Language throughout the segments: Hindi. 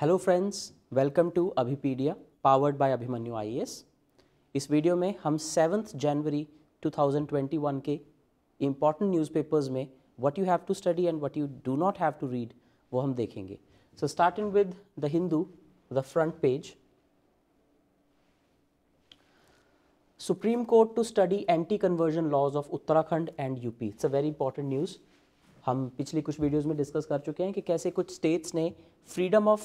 Hello friends welcome to Abhipedia powered by Abhimanyu IAS इस वीडियो में हम सेवन्थ जनवरी 2021 के इम्पॉर्टेंट न्यूज़पेपर्स में what you have to study and what you do not have to read वो हम देखेंगे so starting with the Hindu the front page supreme court to study anti conversion laws of Uttarakhand and UP it's a very important news हम पिछली कुछ वीडियोस में डिस्कस कर चुके हैं कि कैसे कुछ स्टेट्स ने फ्रीडम ऑफ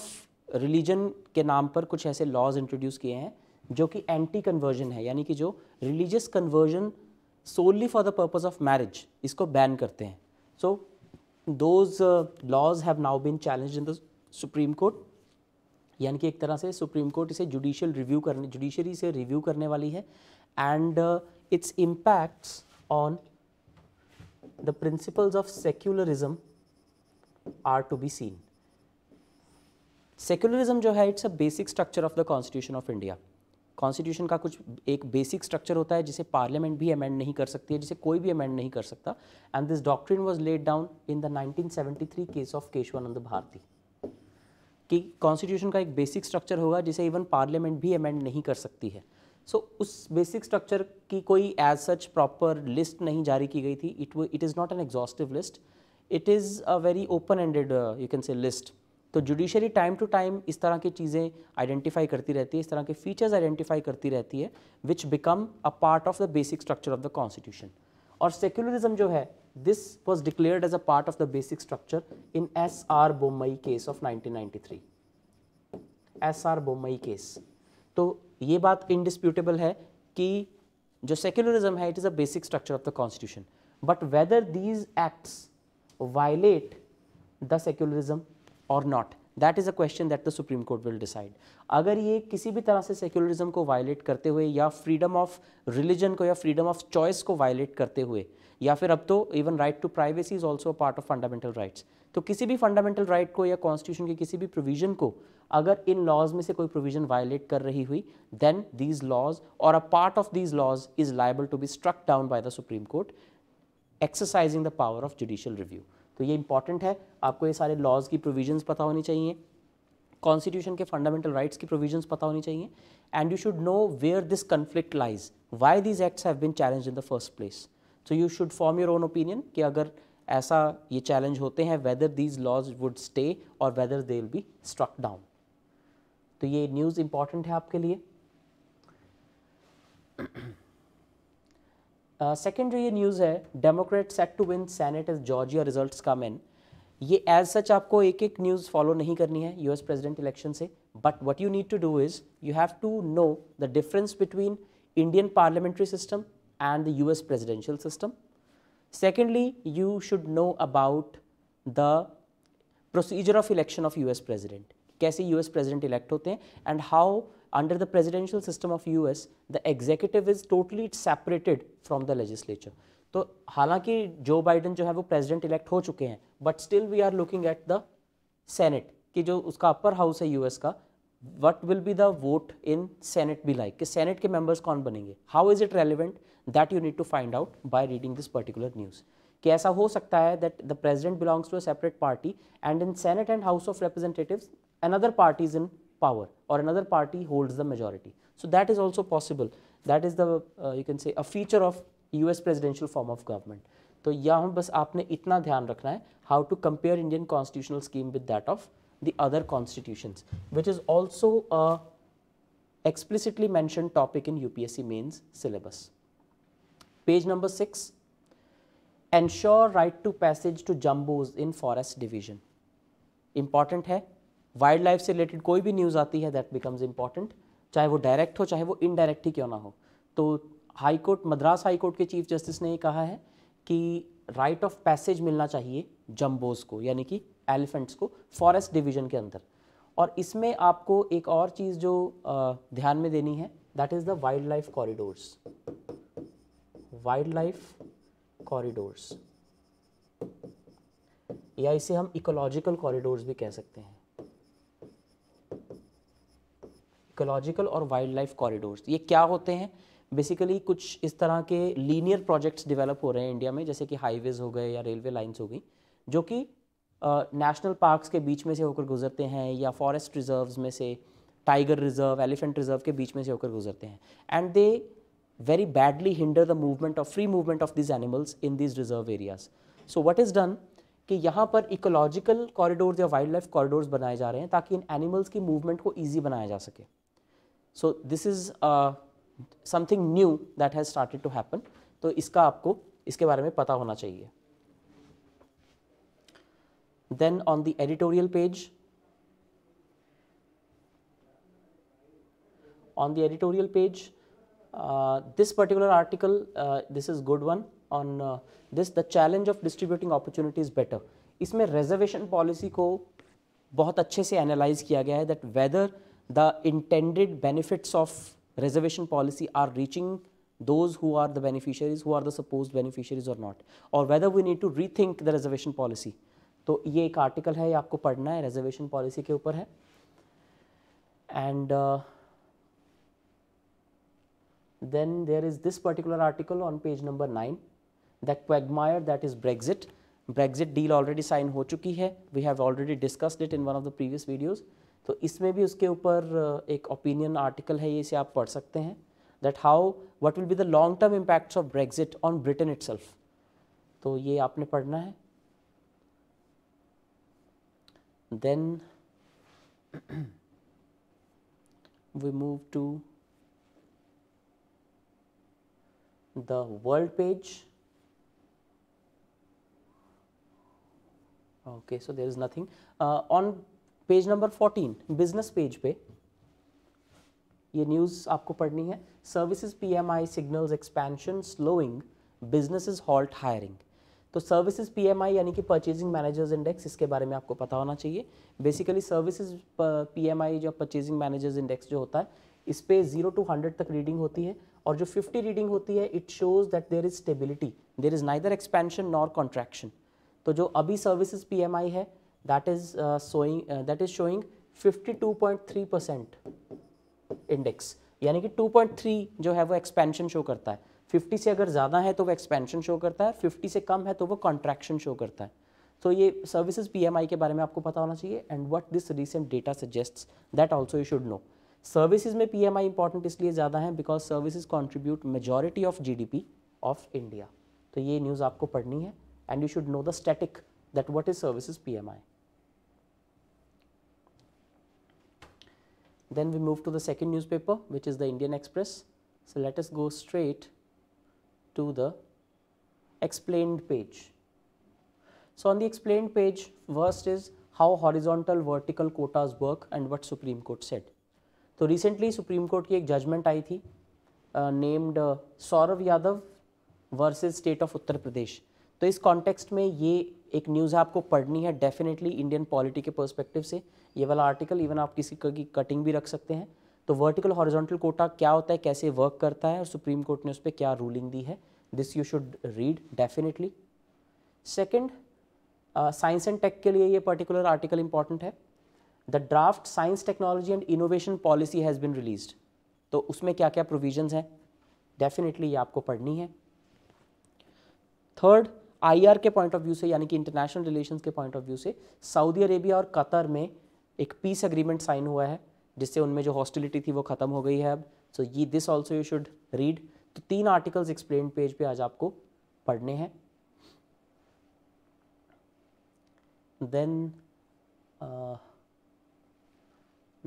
रिलीजन के नाम पर कुछ ऐसे लॉज इंट्रोड्यूस किए हैं जो कि एंटी कन्वर्जन है यानी कि जो religious conversion solely for the purpose of marriage इसको बैन करते हैं so those laws have now been challenge in the supreme court यानी कि एक तरह से सुप्रीम कोर्ट इसे जुडिशियल रिव्यू करने जुडिशरी से रिव्यू करने वाली है and its impacts on the principles of secularism are to be seen secularism जो है it's a basic structure of the constitution of India constitution का कुछ एक बेसिक स्ट्रक्चर होता है जिसे पार्लियामेंट भी अमेंड नहीं कर सकती है जिसे कोई भी अमेंड नहीं कर सकता and this doctrine was laid down in the 1973 case of Kesavananda Bharati कि कॉन्स्टिट्यूशन का एक बेसिक स्ट्रक्चर होगा जिसे इवन पार्लियामेंट भी अमेंड नहीं कर सकती है सो so, उस बेसिक स्ट्रक्चर की कोई एज सच प्रॉपर लिस्ट नहीं जारी की गई थी it it is not an exhaustive list it is a very open ended you can say list तो जुडिशरी टाइम टू टाइम इस तरह की चीज़ें आइडेंटिफाई करती रहती है इस तरह के फीचर्स आइडेंटिफाई करती रहती है which become a part of the basic structure of the constitution और सेक्युलरिज्म जो है this was declared as a part of the basic structure in S R Bommai case of 1993 S R Bommai case तो ये बात इनडिस्प्यूटेबल है कि जो सेक्युलरिज्म है it is a basic structure of the constitution but whether these acts violate the secularism और not that is a question that the supreme court will decide अगर ये किसी भी तरह से सेक्युलरिज्म को वायलेट करते हुए या फ्रीडम ऑफ रिलीजन को या फ्रीडम ऑफ चॉइस को वायलेट करते हुए या फिर अब तो even right to privacy is also part of fundamental rights तो किसी भी फंडामेंटल राइट right को या कॉन्स्टिट्यूशन के किसी भी प्रोविजन को अगर इन लॉज में से कोई प्रोविजन वायलेट कर रही हुई देन दीज लॉज और a part of these laws is liable to be struck down by the supreme court exercising the power of judicial review तो ये इंपॉर्टेंट है आपको ये सारे लॉज की प्रोविजंस पता होनी चाहिए कॉन्स्टिट्यूशन के फंडामेंटल राइट्स की प्रोविजंस पता होनी चाहिए and you should know where this conflict lies why these acts have been challenge in the first place so you should form your own opinion कि अगर ऐसा ये चैलेंज होते हैं whether these laws would stay और whether they will be struck down तो ये न्यूज़ इंपॉर्टेंट है आपके लिए सेकेंड uh, जो ये न्यूज़ है democrat set to win senate is Georgia result का मैन ये एज सच आपको एक एक न्यूज़ फॉलो नहीं करनी है यू एस प्रेजिडेंट इलेक्शन से but what you need to do is you have to know the difference between Indian parliamentary system and the U S presidential system secondly you should know about the procedure of election of U S president कैसे यू एस प्रेजिडेंट इलेक्ट होते हैं and how under the presidential system of US, the executive is totally separated from the legislature. तो हालांकि जो बाइडन जो है वो प्रेसिडेंट इलेक्ट हो चुके हैं but still we are looking at the senate कि जो उसका अपर हाउस है यूएस का what will be the vote in senate be like कि सेनेट के मेंबर्स कौन बनेंगे how is it relevant that you need to find out by reading this particular news कि ऐसा हो सकता है that the president belongs to a separate party and in senate and house of representatives another parties in power or another party holds the majority. So that is also possible. That is the, uh, you can say, a feature of US presidential form of government. तो यहाँ बस आपने इतना ध्यान रखना how to compare Indian constitutional scheme with that of the other constitutions, which is also a explicitly mentioned topic in UPSC mains syllabus. Page number 6, ensure right to passage to jumbos in forest division. Important hai, wildlife से रिलेटेड कोई भी न्यूज़ आती है दैट बिकम्स इंपॉर्टेंट चाहे वो डायरेक्ट हो चाहे वो इनडायरेक्ट ही क्यों ना हो तो high court Madras high court के चीफ जस्टिस ने ये कहा है कि राइट ऑफ पैसेज मिलना चाहिए जम्बोज को यानी कि एलिफेंट्स को फॉरेस्ट डिवीजन के अंदर और इसमें आपको एक और चीज़ जो ध्यान में देनी है that is the wildlife corridors wildlife corridors या इसे हम इकोलॉजिकल कॉरिडोर्स भी कह सकते हैं इकोलॉजिकल और वाइल्ड लाइफ कॉरिडोर्स ये क्या होते हैं बेसिकली कुछ इस तरह के लीनियर प्रोजेक्ट्स डेवलप हो रहे हैं इंडिया में जैसे कि हाईवेज़ हो गए या रेलवे लाइन्स हो गई जो कि नेशनल पार्क्स के बीच में से होकर गुजरते हैं या फॉरेस्ट रिजर्व्स में से टाइगर रिजर्व एलिफेंट रिजर्व के बीच में से होकर गुजरते हैं and they very badly hinder the movement of free movement of these animals in these reserve areas so what is done कि यहाँ पर इकोलॉजिकल कॉरिडोर्स या वाइल्ड लाइफ कॉरिडोर बनाए जा रहे हैं ताकि इन एनिमल्स की मूवमेंट को ईजी बनाया जा सके so this is something new that has started to happen तो इसका आपको इसके बारे में पता होना चाहिए then on the editorial page on the editorial page this particular article this is good one on this the challenge of distributing is better इसमें रिजर्वेशन पॉलिसी को बहुत अच्छे से एनालाइज किया गया है that whether the intended benefits of reservation policy are reaching those who are the beneficiaries, who are the supposed beneficiaries or not, or whether we need to rethink the reservation policy. तो ये एक आर्टिकल है ये आपको पढ़ना है रिजर्वेशन पॉलिसी के ऊपर है and then there is this particular article on page number nine that quagmire that is Brexit Brexit deal already sign हो चुकी है we have already discussed it in one of the previous videos तो इसमें भी उसके ऊपर एक ओपिनियन आर्टिकल है ये इसे आप पढ़ सकते हैं that how what will be the long term impacts of Brexit on Britain it तो ये आपने पढ़ना है then we move to the world page okay so there is nothing uh, on page number fourteen business page पे ये न्यूज़ आपको पढ़नी है services PMI signals expansion slowing is halt hiring तो सर्विसेज पीएमआई यानी कि परचेजिंग मैनेजर्स इंडेक्स इसके बारे में आपको पता होना चाहिए बेसिकली सर्विसेज पीएमआई जो परचेजिंग मैनेजर्स इंडेक्स जो होता है इस पर जीरो टू हंड्रेड तक रीडिंग होती है और जो फिफ्टी रीडिंग होती है it shows that there is stability there is neither expansion nor contraction तो जो अभी सर्विसेज पीएमआई है that is uh, showing uh, that is showing 52.3 percent index यानी कि 2.3 जो है वो एक्सपेंशन शो करता है 50 से अगर ज़्यादा है तो वो एक्सपेंशन शो करता है 50 से कम है तो वो कॉन्ट्रैक्शन शो करता है तो ये सर्विसेज पीएमआई के बारे में आपको पता होना चाहिए and what this recent data suggests that also you should know services में पीएमआई इंपॉर्टेंट इसलिए ज़्यादा है because services contribute majority of G of India तो ये न्यूज़ आपको पढ़नी है and you should know the static that what is M I Then we move to the second newspaper which is the Indian Express. So, let us go straight to the explained page. So, on the explained page first is how horizontal vertical quotas work and what Supreme Court said. तो रिसेंटली सुप्रीम कोर्ट judgement एक जजमेंट named थी named Saurav Yadav versus state of Uttar Pradesh this context, context ye एक न्यूज़ आपको पढ़नी है डेफिनेटली इंडियन पॉलिटी के पर्सपेक्टिव से ये वाला आर्टिकल इवन आप किसी की कटिंग भी रख सकते हैं तो वर्टिकल हॉरिजॉन्टल कोटा क्या होता है कैसे वर्क करता है और सुप्रीम कोर्ट ने उस पर क्या रूलिंग दी है this you should read definitely second science and tech के लिए ये पर्टिकुलर आर्टिकल इंपॉर्टेंट है the draft science technology and innovation policy has been released तो उसमें क्या क्या प्रोविजन हैं डेफिनेटली ये आपको पढ़नी है थर्ड आईआर के पॉइंट ऑफ व्यू से यानी कि इंटरनेशनल रिलेशंस के पॉइंट ऑफ व्यू से सऊदी अरेबिया और कतर में एक पीस एग्रीमेंट साइन हुआ है जिससे उनमें जो हॉस्टिलिटी थी वो ख़त्म हो गई है अब सो ये this also you should read तो तीन आर्टिकल्स एक्सप्लेन पेज पे आज आपको पढ़ने हैं then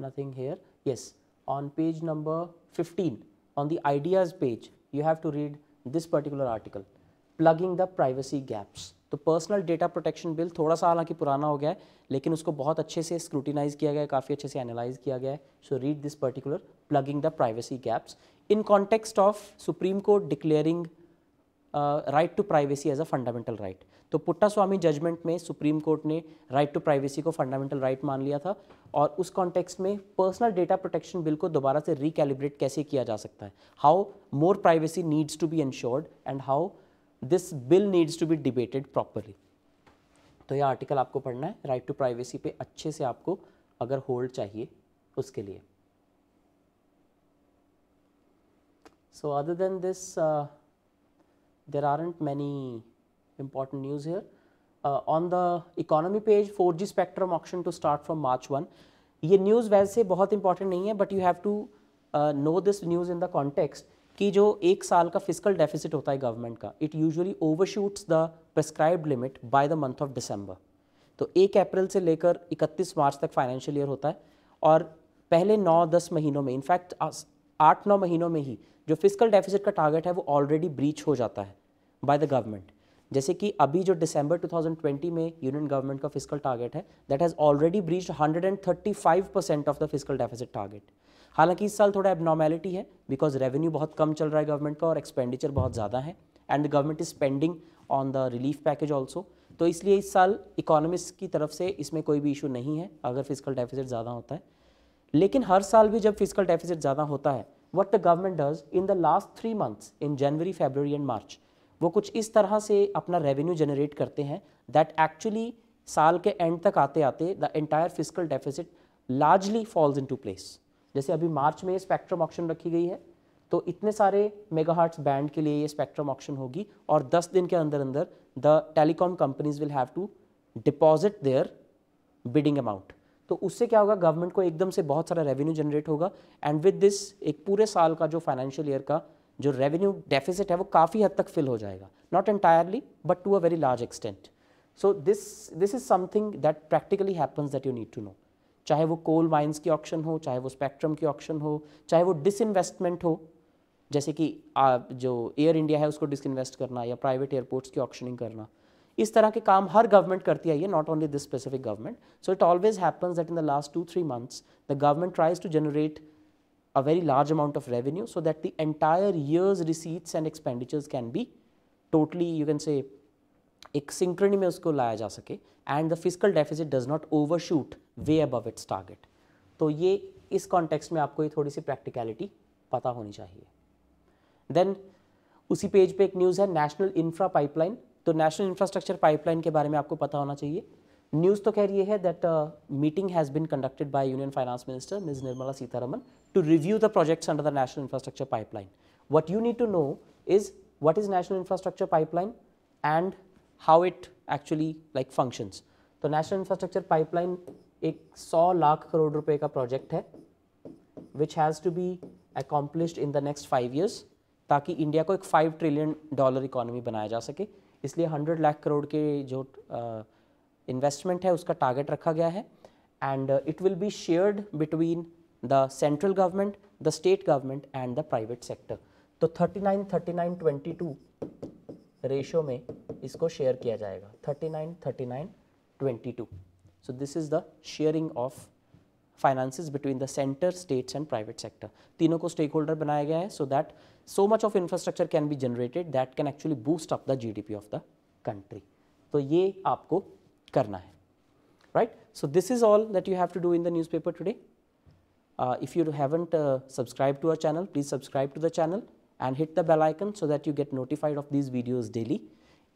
nothing here yes on page number fifteen on the ideas page you have to read this particular article plugging the privacy gaps तो पर्सनल डेटा प्रोटेक्शन बिल थोड़ा सा हालांकि पुराना हो गया है लेकिन उसको बहुत अच्छे से स्क्रूटिनाइज किया गया है काफ़ी अच्छे से एनालाइज किया गया है so read this particular plugging the privacy gaps in context of Supreme Court declaring right to privacy as a fundamental right तो पुट्टा स्वामी जजमेंट में सुप्रीम कोर्ट ने राइट टू प्राइवेसी को फंडामेंटल राइट right मान लिया था और उस कॉन्टेक्स्ट में पर्सनल डेटा प्रोटेक्शन बिल को दोबारा से रिकेलिब्रेट कैसे किया जा सकता है how more privacy needs to be ensured and how this bill needs to be debated properly तो ये आर्टिकल आपको पढ़ना है राइट टू प्राइवेसी पे अच्छे से आपको अगर होल्ड चाहिए उसके लिए so other then this there are many important news here on the economy page four G spectrum auction to start from March one ये न्यूज़ वैसे बहुत इंपॉर्टेंट नहीं है but you have to know this news in the context कि जो एक साल का फिजिकल डेफिसिट होता है गवर्नमेंट का it usually overshoots the prescribe limit by the month of December तो एक अप्रैल से लेकर 31 मार्च तक फाइनेंशियल ईयर होता है और पहले 9-10 महीनों में इनफैक्ट आठ नौ महीनों में ही जो फिजिकल डेफिसिट का टारगेट है वो ऑलरेडी ब्रीच हो जाता है बाय द गवर्नमेंट जैसे कि अभी जो दिसंबर 2020 में यूनियन गवर्नमेंट का फिजिकल टारगेट है that has already breach hundred percent of the physical deficit target हालांकि इस साल थोड़ा एबनॉर्मेलिटी है बिकॉज रेवेन्यू बहुत कम चल रहा है गवर्नमेंट का और एक्सपेंडिचर बहुत ज़्यादा है and the government is spending on the relief package also तो इसलिए इस साल इकोनॉमिस्ट की तरफ से इसमें कोई भी इशू नहीं है अगर फिजिकल डेफिसिट ज़्यादा होता है लेकिन हर साल भी जब फिजिकल डेफिसिट ज़्यादा होता है what the government does in the last three months in January February and March वो कुछ इस तरह से अपना रेवेन्यू जनरेट करते हैं दैट एक्चुअली साल के एंड तक आते आते the entire physical deficit largely falls into place जैसे अभी मार्च में स्पेक्ट्रम ऑप्शन रखी गई है तो इतने सारे मेगाहर्ट्स बैंड के लिए ये स्पेक्ट्रम ऑप्शन होगी और 10 दिन के अंदर अंदर the telecom companies will have to deposit their bidding amount तो उससे क्या होगा गवर्नमेंट को एकदम से बहुत सारा रेवेन्यू जनरेट होगा एंड विद दिस एक पूरे साल का जो फाइनेंशियल ईयर का जो रेवेन्यू डेफिसिट है वो काफ़ी हद तक फिल हो जाएगा not entirely but to a very large extent so this this is something that practically happens that you need to know चाहे वो कोल माइंस की ऑक्शन हो चाहे वो स्पेक्ट्रम की ऑक्शन हो चाहे वो डिसइन्वेस्टमेंट हो जैसे कि जो एयर इंडिया है उसको डिसइन्वेस्ट करना या प्राइवेट एयरपोर्ट्स की ऑक्शनिंग करना इस तरह के काम हर गवर्नमेंट करती आई है not only this specific government so it always happens that in the last two three months the government tries to generate a very large amount of revenue so that the entire years receipts and expenditures can be totally you can say एक सिंक्रनी में उसको लाया जा सके and the physical deficit does not overshoot way above its target तो ये इस कॉन्टेक्स्ट में आपको ये थोड़ी सी प्रैक्टिकलिटी पता होनी चाहिए देन उसी पेज पे एक न्यूज़ है नेशनल इंफ्रा पाइपलाइन तो नेशनल इंफ्रास्ट्रक्चर पाइपलाइन के बारे में आपको पता होना चाहिए न्यूज़ तो कह रही है that meeting has been conducted by union finance minister Ms Nirmala Sitharaman to review the projects under the national infrastructure pipeline what you need to know is what is national infrastructure pipeline and how it actually like functions तो नेशनल इंफ्रास्ट्रक्चर पाइपलाइन एक सौ लाख करोड़ रुपए का प्रोजेक्ट है which has to be accomplished in the next five years ताकि इंडिया को एक फाइव ट्रिलियन डॉलर इकोनॉमी बनाया जा सके इसलिए हंड्रेड लाख करोड़ के जो इन्वेस्टमेंट uh, है उसका टारगेट रखा गया है and it will be shared between the central government the state government and the private sector तो thirty thirty nine nine twenty two ratio में इसको शेयर किया जाएगा thirty thirty nine nine twenty two so this is the sharing of finances between the centre states and private sector तीनों को स्टेक होल्डर बनाया गया है so that so much of infrastructure can be generated that can actually boost up the G D P of the country तो ये आपको करना है right so this is all that you have to do in the newspaper today if you haven't subscribe to our channel please subscribe to the channel and hit the bell icon so that you get notified of this videos daily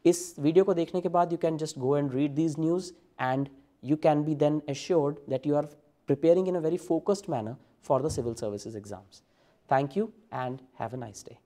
इस video को देखने के बाद you can just go and read these news and you can be then assured that you are preparing in a very focused manner for the civil services exams. Thank you and have a nice day.